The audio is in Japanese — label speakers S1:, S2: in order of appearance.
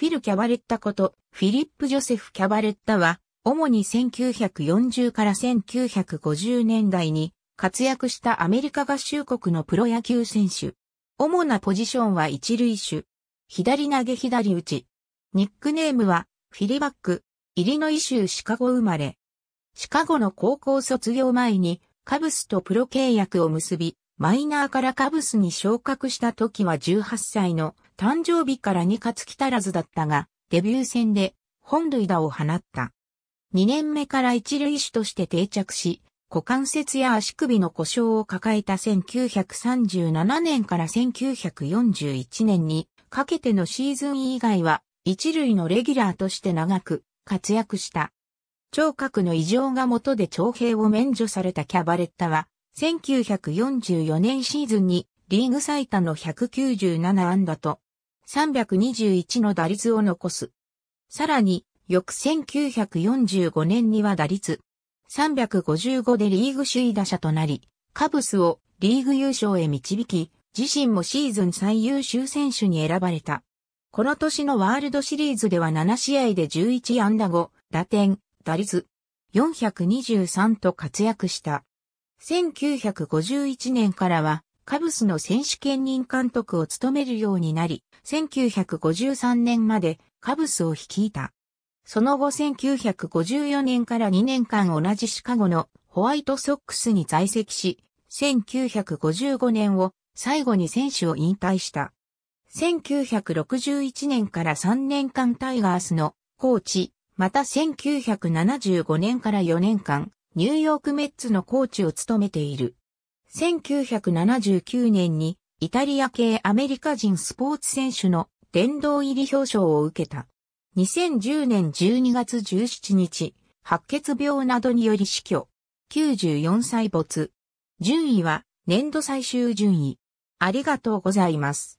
S1: フィル・キャバレッタこと、フィリップ・ジョセフ・キャバレッタは、主に1940から1950年代に活躍したアメリカ合衆国のプロ野球選手。主なポジションは一塁手。左投げ左打ち。ニックネームは、フィリバック、イリノイ州シカゴ生まれ。シカゴの高校卒業前に、カブスとプロ契約を結び、マイナーからカブスに昇格した時は18歳の誕生日から2勝足らずだったが、デビュー戦で本塁打を放った。2年目から一塁手として定着し、股関節や足首の故障を抱えた1937年から1941年にかけてのシーズン以外は一塁のレギュラーとして長く活躍した。聴覚の異常が元で徴兵を免除されたキャバレッタは1944年シーズンにリーグ最多の197安打と321の打率を残す。さらに、翌1945年には打率355でリーグ首位打者となり、カブスをリーグ優勝へ導き、自身もシーズン最優秀選手に選ばれた。この年のワールドシリーズでは7試合で11安打後、打点、打率423と活躍した。1951年からはカブスの選手兼任監督を務めるようになり、1953年までカブスを率いた。その後1954年から2年間同じシカゴのホワイトソックスに在籍し、1955年を最後に選手を引退した。1961年から3年間タイガースのコーチ、また1975年から4年間、ニューヨークメッツのコーチを務めている。1979年にイタリア系アメリカ人スポーツ選手の殿堂入り表彰を受けた。2010年12月17日、白血病などにより死去。94歳没。順位は年度最終順位。ありがとうございます。